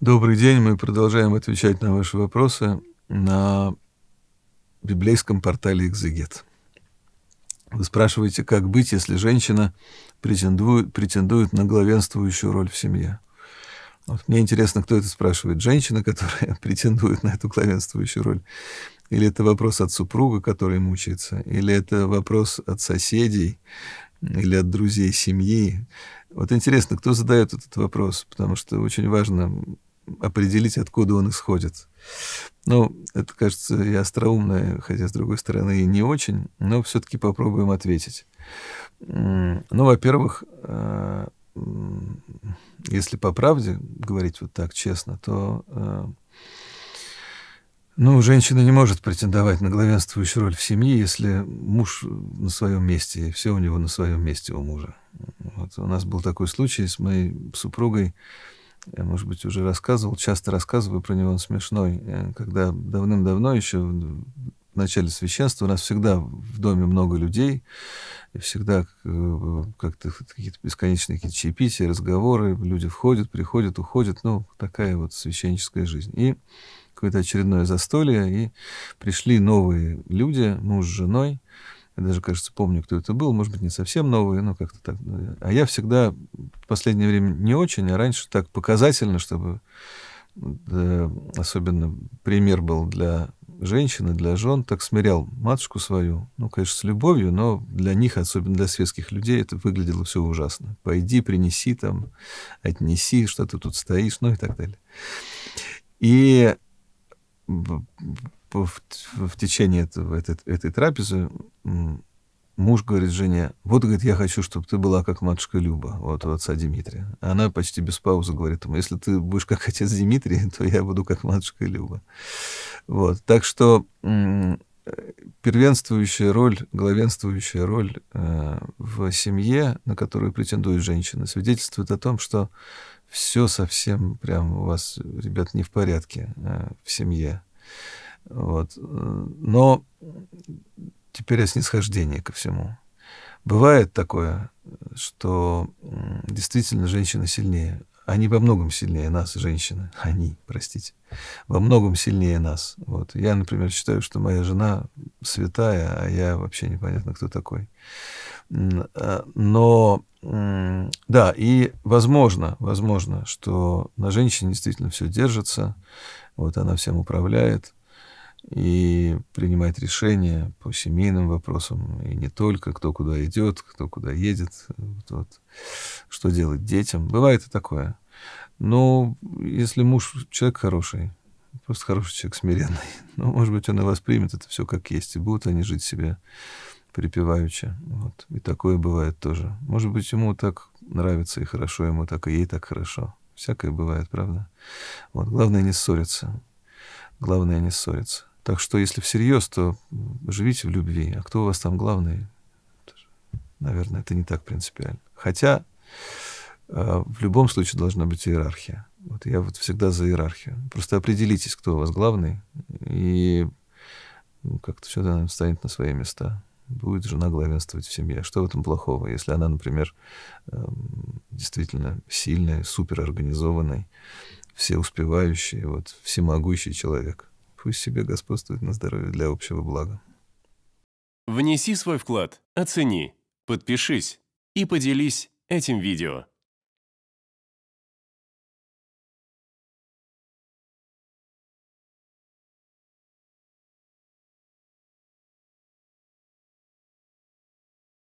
Добрый день, мы продолжаем отвечать на ваши вопросы на библейском портале «Экзегет». Вы спрашиваете, как быть, если женщина претендует, претендует на главенствующую роль в семье? Вот мне интересно, кто это спрашивает, женщина, которая претендует на эту главенствующую роль? Или это вопрос от супруга, который мучается? Или это вопрос от соседей? Или от друзей семьи? Вот интересно, кто задает этот вопрос, потому что очень важно определить, откуда он исходит. Ну, это, кажется, и остроумно, хотя, с другой стороны, и не очень, но все-таки попробуем ответить. Ну, во-первых, э, если по правде говорить вот так честно, то э, ну, женщина не может претендовать на главенствующую роль в семье, если муж на своем месте, и все у него на своем месте у мужа. Вот у нас был такой случай с моей супругой, я, может быть, уже рассказывал, часто рассказываю про него, он смешной. Э, когда давным-давно еще в начале священства у нас всегда в доме много людей, и всегда э, как-то какие-то бесконечные какие чаепития, разговоры, люди входят, приходят, уходят, ну, такая вот священническая жизнь. И какое-то очередное застолье, и пришли новые люди, муж с женой, я даже, кажется, помню, кто это был. Может быть, не совсем новый, но как-то так. А я всегда в последнее время не очень, а раньше так показательно, чтобы да, особенно пример был для женщины, для жен, так смирял матушку свою. Ну, конечно, с любовью, но для них, особенно для светских людей, это выглядело все ужасно. Пойди, принеси там, отнеси, что ты тут стоишь, ну и так далее. И в, в течение этого, этой, этой трапезы муж говорит жене, вот, говорит, я хочу, чтобы ты была как матушка Люба, вот у отца Дмитрия. Она почти без паузы говорит ему, если ты будешь как отец Дмитрий, то я буду как матушка Люба. Вот, так что первенствующая роль, главенствующая роль э, в семье, на которую претендует женщина, свидетельствует о том, что все совсем прям у вас, ребят, не в порядке э, в семье. Вот. Но теперь о снисхождении ко всему. Бывает такое, что действительно женщины сильнее. Они во многом сильнее нас, женщины. Они, простите. Во многом сильнее нас. Вот. Я, например, считаю, что моя жена святая, а я вообще непонятно, кто такой. А, но да, и возможно, возможно, что на женщине действительно все держится, вот она всем управляет, и принимать решения по семейным вопросам, и не только, кто куда идет, кто куда едет, вот, что делать детям. Бывает и такое. Но ну, если муж человек хороший, просто хороший человек, смиренный, ну, может быть, он и воспримет это все как есть, и будут они жить себе припеваючи. Вот. И такое бывает тоже. Может быть, ему так нравится и хорошо ему так, и ей так хорошо. Всякое бывает, правда? Вот. Главное не ссориться. Главное не ссориться. Так что, если всерьез, то живите в любви. А кто у вас там главный? Наверное, это не так принципиально. Хотя э, в любом случае должна быть иерархия. Вот я вот всегда за иерархию. Просто определитесь, кто у вас главный, и ну, как-то все наверное, встанет на свои места. Будет жена главенствовать в семье. Что в этом плохого, если она, например, эм, действительно сильная, суперорганизованная, всеуспевающая, вот, всемогущий человек – Пусть себе господствует на здоровье для общего блага. Внеси свой вклад, оцени, подпишись и поделись этим видео.